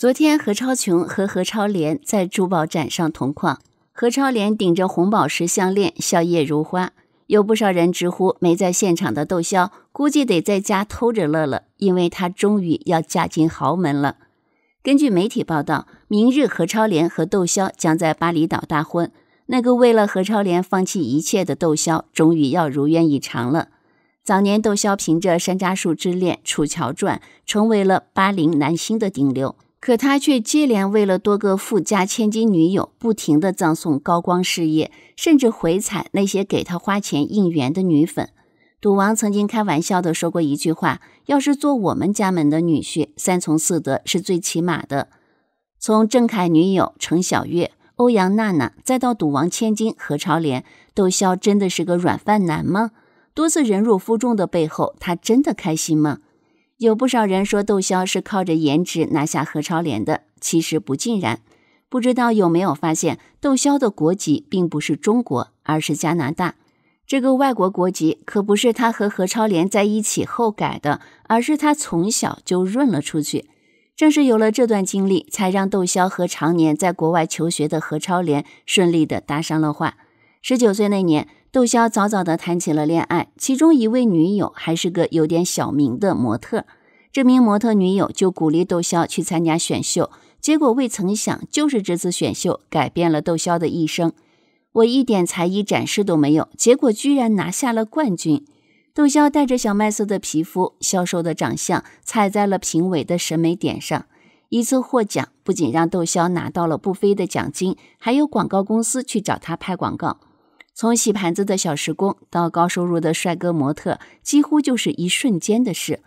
昨天，何超琼和何超莲在珠宝展上同框，何超莲顶着红宝石项链，笑靥如花。有不少人直呼，没在现场的窦骁估计得在家偷着乐了，因为他终于要嫁进豪门了。根据媒体报道，明日何超莲和窦骁将在巴厘岛大婚。那个为了何超莲放弃一切的窦骁，终于要如愿以偿了。早年，窦骁凭着《山楂树之恋》《楚乔传》成为了八零男星的顶流。可他却接连为了多个富家千金女友，不停地葬送高光事业，甚至回踩那些给他花钱应援的女粉。赌王曾经开玩笑的说过一句话：“要是做我们家门的女婿，三从四德是最起码的。”从郑恺女友程晓玥、欧阳娜娜，再到赌王千金何超莲，窦骁真的是个软饭男吗？多次忍辱负重的背后，他真的开心吗？有不少人说窦骁是靠着颜值拿下何超莲的，其实不尽然。不知道有没有发现，窦骁的国籍并不是中国，而是加拿大。这个外国国籍可不是他和何超莲在一起后改的，而是他从小就润了出去。正是有了这段经历，才让窦骁和常年在国外求学的何超莲顺利的搭上了话。十九岁那年。窦骁早早的谈起了恋爱，其中一位女友还是个有点小名的模特。这名模特女友就鼓励窦骁去参加选秀，结果未曾想，就是这次选秀改变了窦骁的一生。我一点才艺展示都没有，结果居然拿下了冠军。窦骁带着小麦色的皮肤、消瘦的长相，踩在了评委的审美点上。一次获奖不仅让窦骁拿到了不菲的奖金，还有广告公司去找他拍广告。从洗盘子的小时工到高收入的帅哥模特，几乎就是一瞬间的事。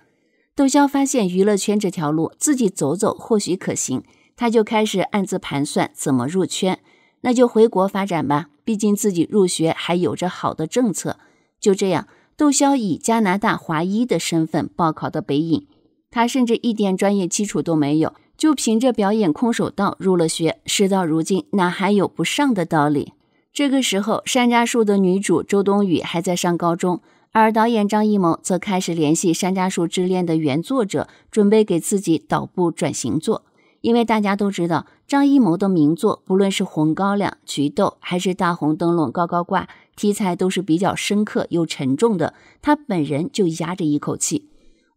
窦骁发现娱乐圈这条路自己走走或许可行，他就开始暗自盘算怎么入圈。那就回国发展吧，毕竟自己入学还有着好的政策。就这样，窦骁以加拿大华裔的身份报考的北影，他甚至一点专业基础都没有，就凭着表演空手道入了学。事到如今，哪还有不上的道理？这个时候，山楂树的女主周冬雨还在上高中，而导演张艺谋则开始联系《山楂树之恋》的原作者，准备给自己导部转型作。因为大家都知道，张艺谋的名作，不论是《红高粱》《菊豆》还是《大红灯笼高高挂》，题材都是比较深刻又沉重的。他本人就压着一口气，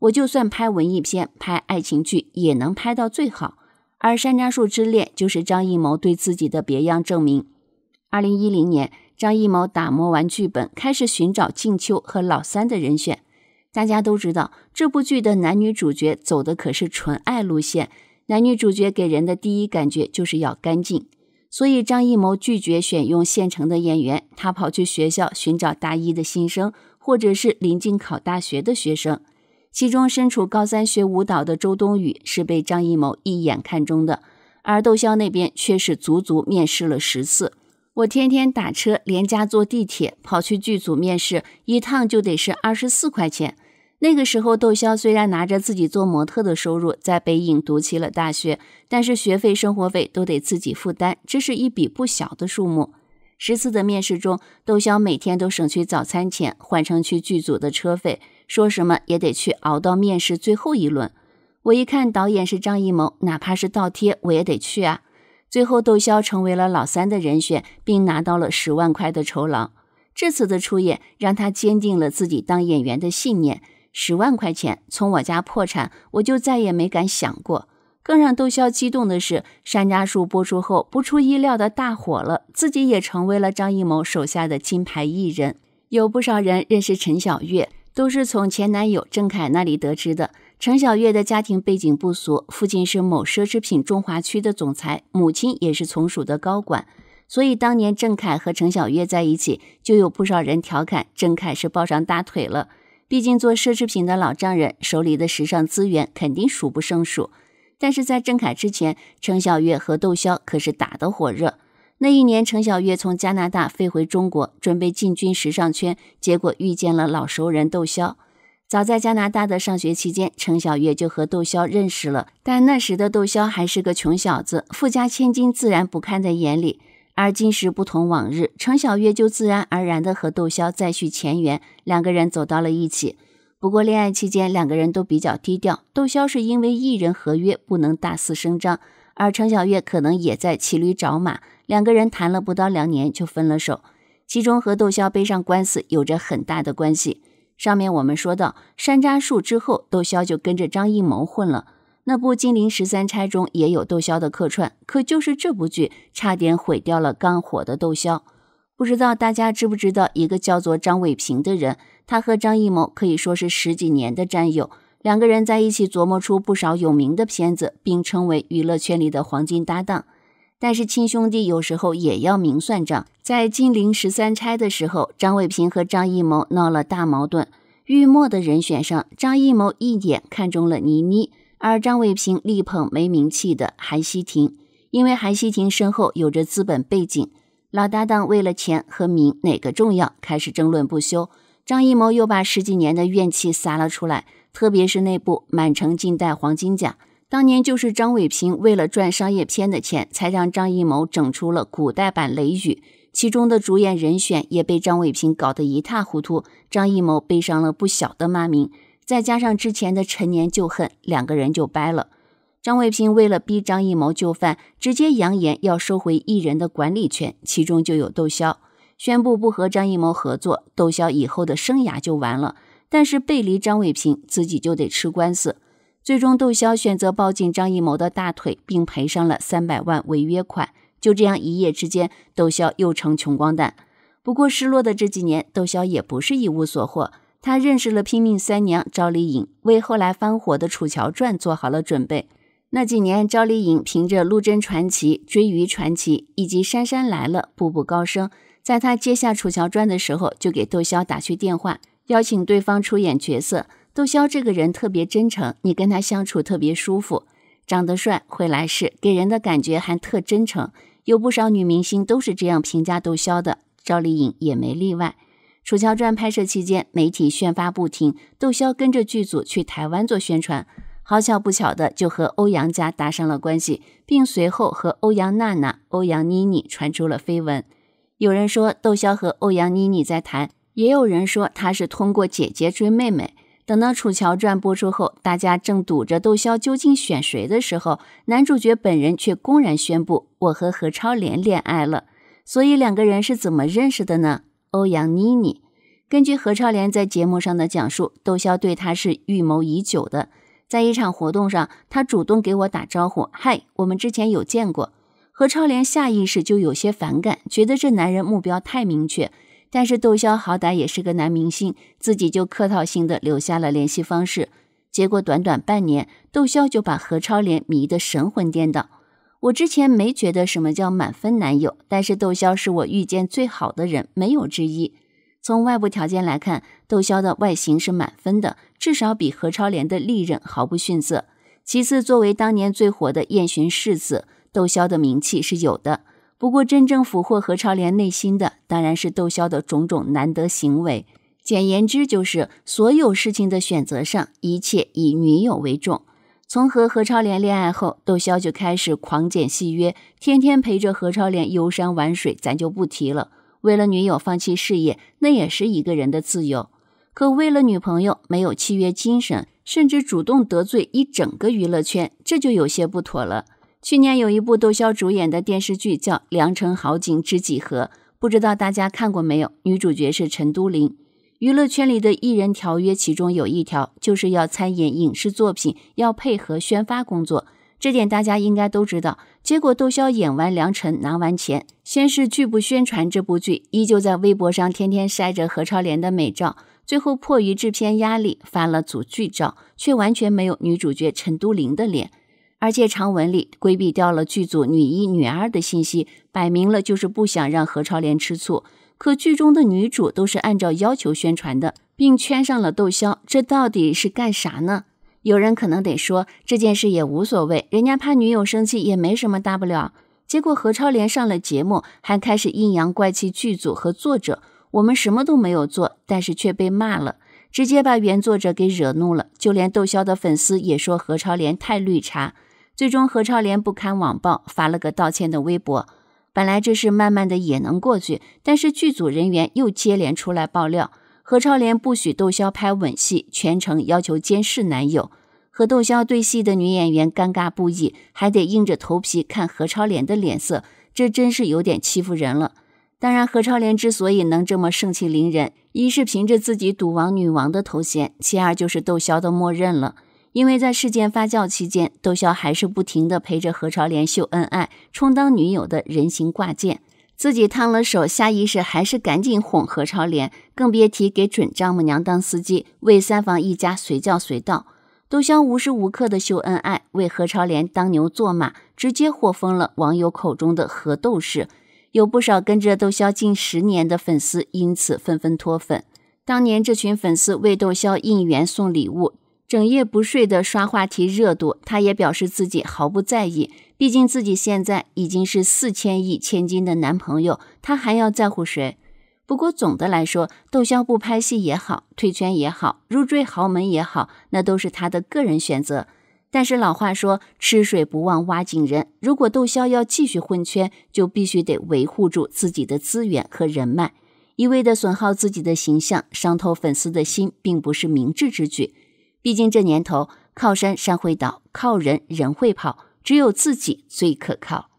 我就算拍文艺片、拍爱情剧，也能拍到最好。而《山楂树之恋》就是张艺谋对自己的别样证明。二零一零年，张艺谋打磨完剧本，开始寻找静秋和老三的人选。大家都知道，这部剧的男女主角走的可是纯爱路线，男女主角给人的第一感觉就是要干净。所以张艺谋拒绝选用现成的演员，他跑去学校寻找大一的新生，或者是临近考大学的学生。其中，身处高三学舞蹈的周冬雨是被张艺谋一眼看中的，而窦骁那边却是足足面试了十次。我天天打车，连家坐地铁跑去剧组面试，一趟就得是二十四块钱。那个时候，窦骁虽然拿着自己做模特的收入在北影读起了大学，但是学费、生活费都得自己负担，这是一笔不小的数目。十次的面试中，窦骁每天都省去早餐钱，换成去剧组的车费，说什么也得去熬到面试最后一轮。我一看导演是张艺谋，哪怕是倒贴，我也得去啊。最后，窦骁成为了老三的人选，并拿到了十万块的酬劳。这次的出演让他坚定了自己当演员的信念。十万块钱，从我家破产，我就再也没敢想过。更让窦骁激动的是，《山楂树》播出后不出意料的大火了，自己也成为了张艺谋手下的金牌艺人。有不少人认识陈小月，都是从前男友郑凯那里得知的。程小月的家庭背景不俗，父亲是某奢侈品中华区的总裁，母亲也是从属的高管，所以当年郑恺和程小月在一起，就有不少人调侃郑恺是抱上大腿了。毕竟做奢侈品的老丈人，手里的时尚资源肯定数不胜数。但是在郑恺之前，程小月和窦骁可是打得火热。那一年，程小月从加拿大飞回中国，准备进军时尚圈，结果遇见了老熟人窦骁。早在加拿大的上学期间，程小月就和窦骁认识了。但那时的窦骁还是个穷小子，富家千金自然不看在眼里。而今时不同往日，程小月就自然而然地和窦骁再续前缘，两个人走到了一起。不过恋爱期间，两个人都比较低调。窦骁是因为艺人合约不能大肆声张，而程小月可能也在骑驴找马。两个人谈了不到两年就分了手，其中和窦骁背上官司有着很大的关系。上面我们说到山楂树之后，窦骁就跟着张艺谋混了。那部《金陵十三钗》中也有窦骁的客串，可就是这部剧差点毁掉了刚火的窦骁。不知道大家知不知道一个叫做张伟平的人？他和张艺谋可以说是十几年的战友，两个人在一起琢磨出不少有名的片子，并称为娱乐圈里的黄金搭档。但是亲兄弟有时候也要明算账。在《金陵十三钗》的时候，张伟平和张艺谋闹了大矛盾。玉墨的人选上，张艺谋一眼看中了倪妮，而张伟平力捧没名气的韩熙亭。因为韩熙亭身后有着资本背景。老搭档为了钱和名哪个重要，开始争论不休。张艺谋又把十几年的怨气撒了出来，特别是那部《满城尽带黄金甲》。当年就是张伟平为了赚商业片的钱，才让张艺谋整出了古代版《雷雨》，其中的主演人选也被张伟平搞得一塌糊涂，张艺谋背上了不小的骂名。再加上之前的陈年旧恨，两个人就掰了。张伟平为了逼张艺谋就范，直接扬言要收回艺人的管理权，其中就有窦骁，宣布不和张艺谋合作，窦骁以后的生涯就完了。但是背离张伟平，自己就得吃官司。最终，窦骁选择抱紧张艺谋的大腿，并赔上了三百万违约款。就这样，一夜之间，窦骁又成穷光蛋。不过，失落的这几年，窦骁也不是一无所获。他认识了拼命三娘赵丽颖，为后来翻火的《楚乔传》做好了准备。那几年，赵丽颖凭着《陆贞传奇》《追鱼传奇》以及《杉杉来了》步步高升。在他接下《楚乔传》的时候，就给窦骁打去电话，邀请对方出演角色。窦骁这个人特别真诚，你跟他相处特别舒服，长得帅，会来事，给人的感觉还特真诚。有不少女明星都是这样评价窦骁的，赵丽颖也没例外。《楚乔传》拍摄期间，媒体宣发不停，窦骁跟着剧组去台湾做宣传，好巧不巧的就和欧阳家搭上了关系，并随后和欧阳娜娜、欧阳妮妮传出了绯闻。有人说窦骁和欧阳妮妮在谈，也有人说他是通过姐姐追妹妹。等到《楚乔传》播出后，大家正堵着窦骁究竟选谁的时候，男主角本人却公然宣布：“我和何超莲恋爱了。”所以两个人是怎么认识的呢？欧阳妮妮根据何超莲在节目上的讲述，窦骁对她是预谋已久的。在一场活动上，他主动给我打招呼：“嗨，我们之前有见过。”何超莲下意识就有些反感，觉得这男人目标太明确。但是窦骁好歹也是个男明星，自己就客套性的留下了联系方式。结果短短半年，窦骁就把何超莲迷得神魂颠倒。我之前没觉得什么叫满分男友，但是窦骁是我遇见最好的人，没有之一。从外部条件来看，窦骁的外形是满分的，至少比何超莲的利刃毫不逊色。其次，作为当年最火的燕洵世子，窦骁的名气是有的。不过，真正俘获何超莲内心的，当然是窦骁的种种难得行为。简言之，就是所有事情的选择上，一切以女友为重。从和何超莲恋爱后，窦骁就开始狂剪戏约，天天陪着何超莲游山玩水，咱就不提了。为了女友放弃事业，那也是一个人的自由。可为了女朋友没有契约精神，甚至主动得罪一整个娱乐圈，这就有些不妥了。去年有一部窦骁主演的电视剧叫《良辰好景知几何》，不知道大家看过没有？女主角是陈都灵。娱乐圈里的艺人条约，其中有一条就是要参演影视作品，要配合宣发工作，这点大家应该都知道。结果窦骁演完《良辰》，拿完钱，先是拒不宣传这部剧，依旧在微博上天天晒着何超莲的美照，最后迫于制片压力，发了组剧照，却完全没有女主角陈都灵的脸。而且长文里规避掉了剧组女一女二的信息，摆明了就是不想让何超莲吃醋。可剧中的女主都是按照要求宣传的，并圈上了窦骁，这到底是干啥呢？有人可能得说这件事也无所谓，人家怕女友生气也没什么大不了。结果何超莲上了节目，还开始阴阳怪气剧组和作者，我们什么都没有做，但是却被骂了，直接把原作者给惹怒了。就连窦骁的粉丝也说何超莲太绿茶。最终，何超莲不堪网暴，发了个道歉的微博。本来这事慢慢的也能过去，但是剧组人员又接连出来爆料，何超莲不许窦骁拍吻戏，全程要求监视男友。和窦骁对戏的女演员尴尬不已，还得硬着头皮看何超莲的脸色，这真是有点欺负人了。当然，何超莲之所以能这么盛气凌人，一是凭着自己赌王女王的头衔，其二就是窦骁的默认了。因为在事件发酵期间，窦骁还是不停地陪着何超莲秀恩爱，充当女友的人形挂件，自己烫了手，下意识还是赶紧哄何超莲，更别提给准丈母娘当司机，为三房一家随叫随到。窦骁无时无刻的秀恩爱，为何超莲当牛做马，直接获疯了网友口中的“何斗士”，有不少跟着窦骁近十年的粉丝因此纷纷脱粉。当年这群粉丝为窦骁应援送礼物。整夜不睡的刷话题热度，他也表示自己毫不在意。毕竟自己现在已经是四千亿千金的男朋友，他还要在乎谁？不过总的来说，窦骁不拍戏也好，退圈也好，入赘豪门也好，那都是他的个人选择。但是老话说，吃水不忘挖井人。如果窦骁要继续混圈，就必须得维护住自己的资源和人脉。一味的损耗自己的形象，伤透粉丝的心，并不是明智之举。毕竟这年头，靠山山会倒，靠人人会跑，只有自己最可靠。